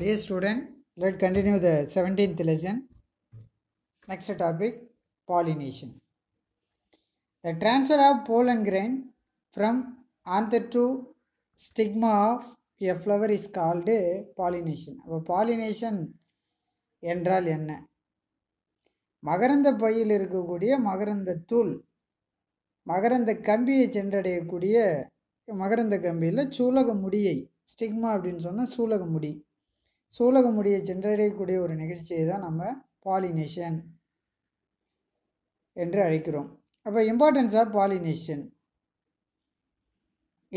Dear student, let's continue the 17th lesson. Next topic, pollination. The transfer of pollen grain from anther to stigma of a flower is called pollination. அப்போ pollination என்றால் என்ன மகரந்த பையில் இருக்கக்கூடிய மகரந்த தூள் மகரந்த கம்பியை சென்றடையக்கூடிய மகரந்த கம்பியில் சூலக முடியை ஸ்டிக்மா அப்படின்னு சொன்னால் சூலக முடி முடியை சென்றடையக்கூடிய ஒரு நிகழ்ச்சியை தான் நம்ம பாலினேஷன் என்று அழைக்கிறோம் அப்போ importance of pollination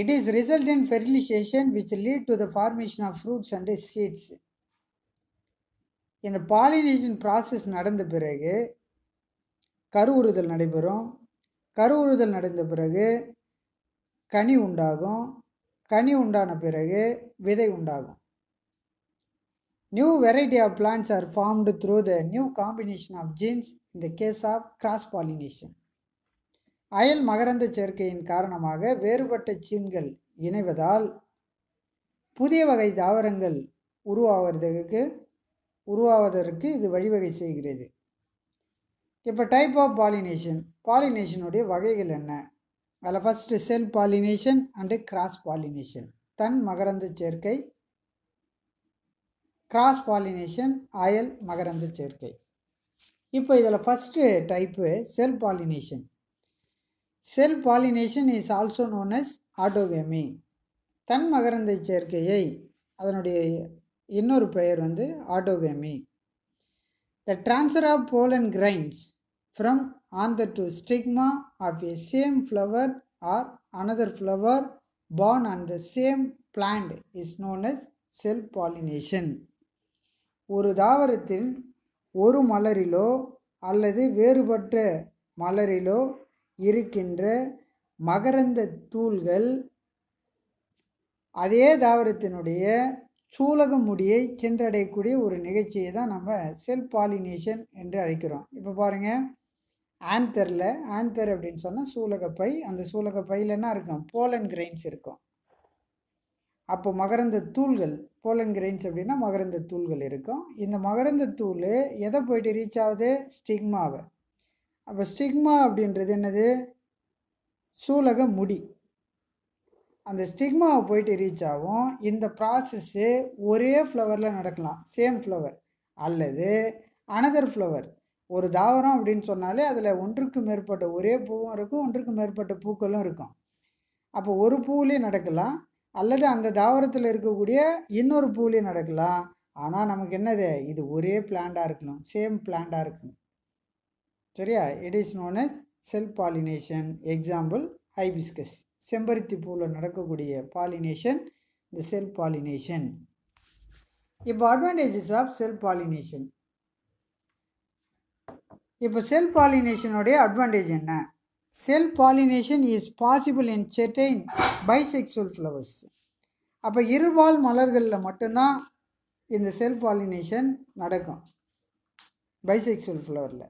it is result in fertilisation which lead to the formation of fruits and seeds இந்த பாலினேஷன் ப்ராசஸ் நடந்த பிறகு கருவுறுதல் நடைபெறும் கருவுறுதல் நடந்த பிறகு கனி உண்டாகும் கனி உண்டான பிறகு விதை உண்டாகும் new variety of plants are formed through the new combination of genes இந்த கேஸ் ஆஃப் of பாலினேஷன் அயல் மகரந்த சேர்க்கையின் காரணமாக வேறுபட்ட சீன்கள் இணைவதால் புதிய வகை தாவரங்கள் உருவாவதற்கு உருவாவதற்கு இது வழிவகை செய்கிறது இப்போ டைப் ஆஃப் பாலினேஷன் பாலினேஷனுடைய வகைகள் என்ன அதில் first self pollination and cross pollination தன் மகரந்த சேர்க்கை கிராஸ் பாலினேஷன் அயல் மகரந்த சேர்க்கை இப்போ இதில் first type self pollination self pollination is also known as autogamy தன் மகரந்த சேர்க்கையை அதனுடைய இன்னொரு பெயர் வந்து autogamy the transfer of pollen grains from anther to stigma of a same flower or another flower born and the same plant is known as self pollination ஒரு தாவரத்தின் ஒரு மலரிலோ அல்லது வேறுபட்ட மலரிலோ இருக்கின்ற மகரந்த தூள்கள் அதே தாவரத்தினுடைய சூலக முடியை சென்றடையக்கூடிய ஒரு நிகழ்ச்சியை தான் நம்ம செல் பாலினேஷன் என்று அழைக்கிறோம் இப்போ பாருங்கள் ஆந்தரில் ஆந்தர் அப்படின்னு சொன்னால் சூலகப்பை அந்த சூலகப்பையில் என்ன இருக்கும் போலன் கிரெயின்ஸ் இருக்கும் அப்போ மகரந்த தூள்கள் போலன் கிரெயின்ஸ் அப்படின்னா மகரந்த தூள்கள் இருக்கும் இந்த மகரந்த தூள் எதை போயிட்டு ரீச் ஆகுது ஸ்டிக்மாவை அப்போ ஸ்டிக்மா அப்படின்றது என்னது சூலக முடி அந்த ஸ்டிக்மாவை போயிட்டு ரீச் ஆகும் இந்த ப்ராசஸ்ஸு ஒரே ஃப்ளவரில் நடக்கலாம் சேம் ஃப்ளவர் அல்லது அனதர் ஃப்ளவர் ஒரு தாவரம் அப்படின்னு சொன்னாலே அதில் ஒன்றுக்கு மேற்பட்ட ஒரே பூவும் இருக்கும் ஒன்றுக்கு மேற்பட்ட பூக்களும் இருக்கும் அப்போ ஒரு பூவிலே நடக்கலாம் அல்லது அந்த தாவரத்தில் இருக்கக்கூடிய இன்னொரு பூலையும் நடக்கலாம் ஆனால் நமக்கு என்னது இது ஒரே பிளான்டாக இருக்கணும் சேம் பிளான்டாக இருக்கணும் சரியா it is known as self pollination example hibiscus செம்பருத்தி பூவில் நடக்கக்கூடிய பாலினேஷன் இந்த செல் பாலினேஷன் இப்போ அட்வான்டேஜஸ் ஆஃப் செல் பாலினேஷன் இப்போ செல் பாலினேஷனுடைய அட்வான்டேஜ் என்ன self pollination is possible in certain bisexual flowers அப்போ இருபால் மலர்களில் மட்டும்தான் இந்த செல் பாலினேஷன் நடக்கும் பைசெக்சுவல் ஃப்ளவரில்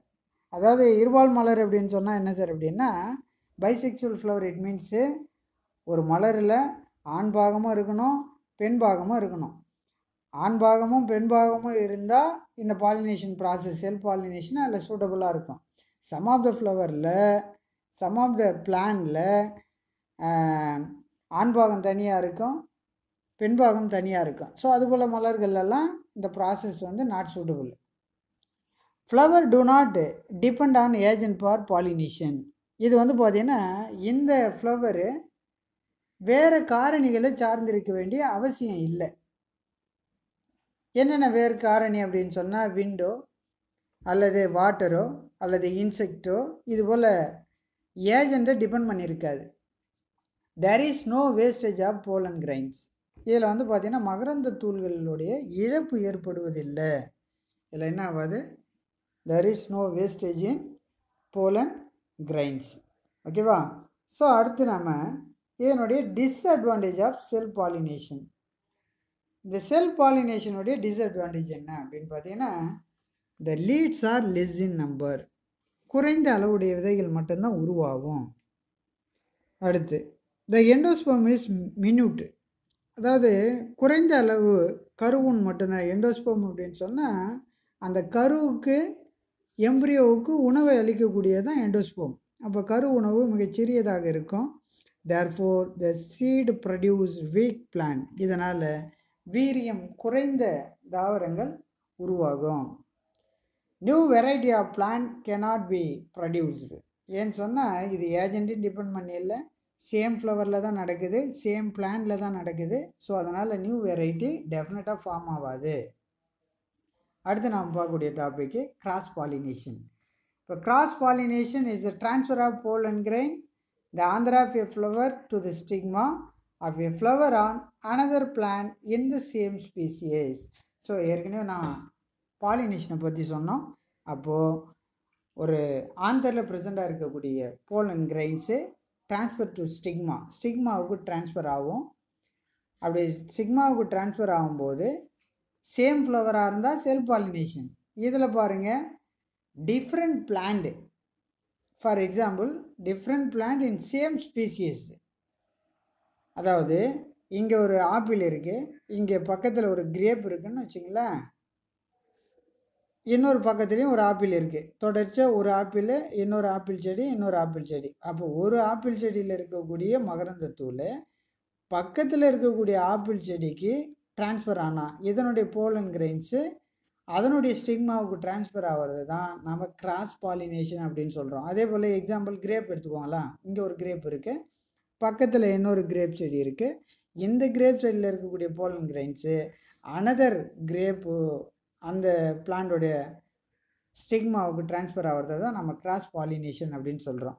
அதாவது இருபால் மலர் அப்படின்னு சொன்னால் என்ன சார் அப்படின்னா பைசெக்சுவல் ஃப்ளவர் இட் மீன்ஸு ஒரு மலரில் ஆண் பாகமும் இருக்கணும் பெண் பாகமும் இருக்கணும் ஆண் பாகமும் பெண் பாகமும் இருந்தால் இந்த பாலினேஷன் ப்ராசஸ் செல் பாலினேஷன் அதில் சூட்டபுளாக இருக்கும் சம் ஆஃப் த ஃப்ளவரில் சம் ஆஃப் த பிளானில் ஆண்பாகம் தனியாக இருக்கும் பெண்பாகம் தனியாக இருக்கும் ஸோ அதுபோல் மலர்களெல்லாம் இந்த ப்ராசஸ் வந்து not suitable flower do not depend on agent for pollination இது வந்து பார்த்திங்கன்னா இந்த ஃப்ளவரு வேறு காரணிகளை சார்ந்திருக்க வேண்டிய அவசியம் இல்லை என்னென்ன வேறு காரணி அப்படின்னு சொன்னால் விண்டோ அல்லது வாட்டரோ அல்லது இன்செக்டோ இது போல் ஏஜெண்ட்டை டிபெண்ட் பண்ணியிருக்காது there is no wastage of pollen grains இதில் வந்து பார்த்திங்கன்னா மகரந்த தூள்களுடைய இழப்பு ஏற்படுவதில்லை இதில் என்ன ஆகாது there is no wastage in pollen grains ஓகேவா ஸோ அடுத்து நம்ம இதனுடைய டிஸ்அட்வான்டேஜ் ஆஃப் செல் பாலினேஷன் இந்த செல் பாலினேஷனுடைய டிஸ்அட்வான்டேஜ் என்ன அப்படின்னு பார்த்தீங்கன்னா the seeds are less in number குறைந்த அளவுடைய விதைகள் மட்டும்தான் உருவாகும் அடுத்து த எண்டோஸ்பம் இஸ் மின்யூட்டு அதாவது குறைந்த அளவு கருவுன் மட்டும்தான் எண்டோஸ்பம் அப்படின்னு சொன்னால் அந்த கருவுக்கு எம்ப்ரியோவுக்கு உணவை அளிக்கக்கூடியது தான் எண்டோஸ்போம் அப்போ கரு உணவு மிகச்சிறியதாக இருக்கும் therefore the seed produce weak plant இதனால் வீரியம் குறைந்த தாவரங்கள் உருவாகும் new variety of plant cannot be produced ஏன்னு சொன்னால் இது ஏஜெண்ட்டையும் டிபெண்ட் பண்ணி இல்லை சேம் ஃப்ளவரில் தான் நடக்குது சேம் பிளானில் தான் நடக்குது ஸோ அதனால் நியூ வெரைட்டி டெஃபினட்டாக ஃபார்ம் ஆகாது அடுத்து நாம் பார்க்கக்கூடிய டாப்பிக்கு கிராஸ் பாலினேஷன் இப்போ cross pollination is the transfer of pollen grain the anther of a flower to the stigma of a flower on another plant in the same species so ஏற்கனவே நான் பாலினேஷனை பற்றி சொன்னோம் அப்போது ஒரு ஆந்தரில் ப்ரெசண்ட்டாக இருக்கக்கூடிய pollen grains transfer to stigma ஸ்டிக்மாவுக்கு ட்ரான்ஸ்ஃபர் ஆகும் அப்படி ஸ்டிக்மாவுக்கு ட்ரான்ஸ்ஃபர் ஆகும்போது சேம் ஃப்ளவராக இருந்தால் செல் பாலினேஷன் இதில் பாருங்கள் different plant for example different plant in same species அதாவது இங்கே ஒரு ஆப்பிள் இருக்குது இங்கே பக்கத்தில் ஒரு கிரேப் இருக்குதுன்னு வச்சுங்களேன் இன்னொரு பக்கத்துலேயும் ஒரு ஆப்பிள் இருக்குது தொடர்ச்சியாக ஒரு ஆப்பிள் இன்னொரு ஆப்பிள் செடி இன்னொரு ஆப்பிள் செடி அப்போ ஒரு ஆப்பிள் செடியில் இருக்கக்கூடிய மகரந்த தூள் பக்கத்தில் இருக்கக்கூடிய ஆப்பிள் செடிக்கு டிரான்ஸ்ஃபர் ஆனால் இதனுடைய போலன் கிரெயின்ஸு அதனுடைய ஸ்டிக்மாவுக்கு டிரான்ஸ்ஃபர் ஆகிறது தான் நம்ம கிராஸ் பாலினேஷன் அப்படின்னு சொல்கிறோம் அதே போல் எக்ஸாம்பிள் கிரேப் எடுத்துக்கோங்களா இங்கே ஒரு கிரேப் இருக்குது பக்கத்தில் இன்னொரு கிரேப் செடி இருக்குது இந்த கிரேப் செடியில் இருக்கக்கூடிய போலன் கிரெயின்ஸு அனதர் கிரேப்பு அந்த பிளான்டோடைய ஸ்டிக்மாவுக்கு டிரான்ஸ்ஃபர் ஆகிறத தான் நம்ம கிராஸ் பாலினேஷன் அப்படின்னு சொல்கிறோம்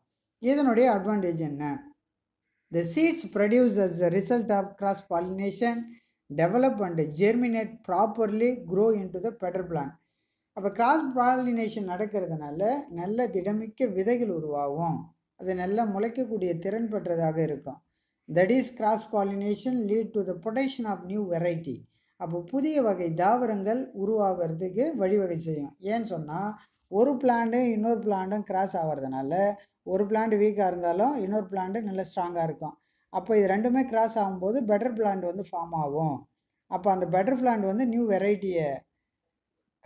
இதனுடைய அட்வான்டேஜ் என்ன the seeds produce as the result of cross pollination develop and germinate properly grow in to the better plant அப்போ கிராஸ் பாலினேஷன் நடக்கிறதுனால நல்ல திடமிக்க விதைகள் உருவாகும் அது நல்ல முளைக்கக்கூடிய திறன் பெற்றதாக இருக்கும் that is cross pollination lead to the potation of new variety அப்போ புதிய வகை தாவரங்கள் உருவாகிறதுக்கு வழிவகை செய்யும் ஏன்னு சொன்னால் ஒரு பிளாண்டும் இன்னொரு பிளாண்டும் கிராஸ் ஆகிறதுனால ஒரு பிளான்ட் வீக்காக இருந்தாலும் இன்னொரு பிளான்ட் நல்ல ஸ்ட்ராங்காக இருக்கும் அப்போ இது ரெண்டுமே கிராஸ் ஆகும்போது பெட்டர் பிளான்ட் வந்து ஃபார்ம் ஆகும் அப்போ அந்த பெட்டர் பிளான்ட் வந்து நியூ வெரைட்டியை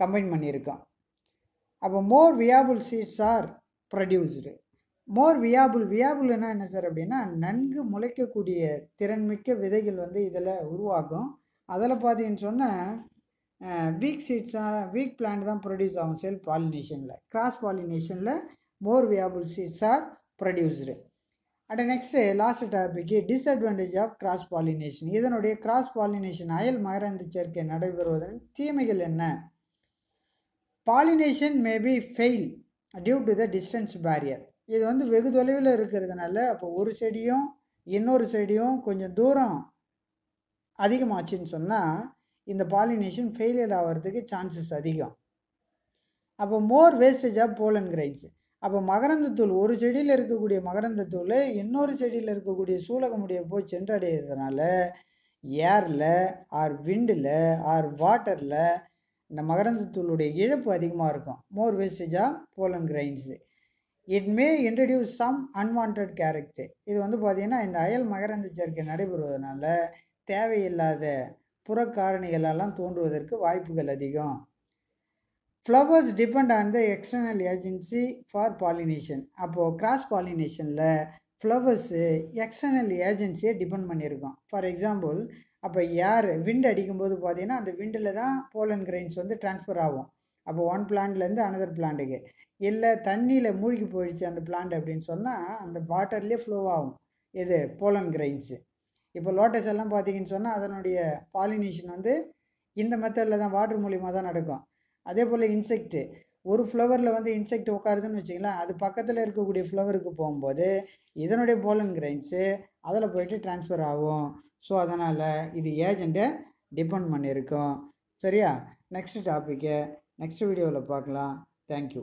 கம்பைன் பண்ணியிருக்கோம் அப்போ more viable seeds are produced more viable வியாபுல்னா என்ன சார் அப்படின்னா நன்கு முளைக்கக்கூடிய திறன்மிக்க விதைகள் வந்து இதில் உருவாகும் அதில் பார்த்தீங்கன்னு சொன்னால் வீக் சீட்ஸாக வீக் பிளான்ட் தான் ப்ரொடியூஸ் ஆகும் செல் பாலினேஷனில் கிராஸ் பாலினேஷனில் more viable seeds are produced at next last topic disadvantage of cross pollination இதனுடைய கிராஸ் பாலினேஷன் அயல் மகரந்து சேர்க்கை நடைபெறுவதன் தீமைகள் என்ன pollination may be fail due to the distance barrier இது வந்து வெகு தொலைவில் இருக்கிறதுனால அப்போ ஒரு செடியும் இன்னொரு செடியும் கொஞ்சம் தூரம் அதிகமாச்சுன்னு சொன்னால் இந்த பாலினேஷன் ஃபெயிலியர் ஆகிறதுக்கு சான்சஸ் அதிகம் அப்போ more wastage of pollen grains அப்போ மகரந்தத்தூள் ஒரு செடியில் இருக்கக்கூடிய மகரந்தத்தூள் இன்னொரு செடியில் இருக்கக்கூடிய சூலகமுடிய போய் சென்றடைகிறதுனால ஏரில் ஆர் விண்டில் ஆர் வாட்டரில் இந்த மகரந்தத்தூளுடைய இழப்பு அதிகமாக இருக்கும் more wastage of pollen grains it may introduce some unwanted character இது வந்து பார்த்திங்கன்னா இந்த அயல் மகரந்த சேர்க்கை நடைபெறுவதனால தேவையில்லாத புறக்காரணிகளெல்லாம் தோன்றுவதற்கு வாய்ப்புகள் அதிகம் flowers depend on the external agency for pollination அப்போது கிராஸ் பாலினேஷனில் ஃப்ளவர்ஸு எக்ஸ்டர்னல் ஏஜென்சியை டிபெண்ட் பண்ணியிருக்கோம் ஃபார் எக்ஸாம்பிள் அப்போ யார் விண்டு அடிக்கும்போது பார்த்தீங்கன்னா அந்த விண்டில் தான் போலன் கிரெயின்ஸ் வந்து டிரான்ஸ்ஃபர் ஆகும் அப்போ ஒன் பிளான்ட்லேருந்து அனதர் பிளான்ட்டுக்கு இல்லை தண்ணியில் மூழ்கி போயிடுச்சு அந்த பிளான்ட் அப்படின்னு சொன்னால் அந்த வாட்டர்லேயே ஃப்ளோ ஆகும் இது போலன் கிரெயின்ஸு இப்போ லோட்டஸ் எல்லாம் பார்த்தீங்கன்னு சொன்னால் அதனுடைய பாலினேஷன் வந்து இந்த மெத்தடில் தான் வாட்ரு மூலியமாக தான் நடக்கும் அதே போல் இன்செக்ட்டு ஒரு ஃப்ளவரில் வந்து இன்செக்ட் உட்காருதுன்னு வச்சிங்களேன் அது பக்கத்தில் இருக்கக்கூடிய ஃப்ளவருக்கு போகும்போது இதனுடைய போலன் கிரைன்ஸு அதில் போயிட்டு டிரான்ஸ்ஃபர் ஆகும் ஸோ அதனால் இது ஏஜெண்ட்டை டிபெண்ட் பண்ணியிருக்கோம் சரியா நெக்ஸ்ட் டாப்பிக்கு நெக்ஸ்ட் வீடியோவில் பார்க்கலாம் தேங்க்யூ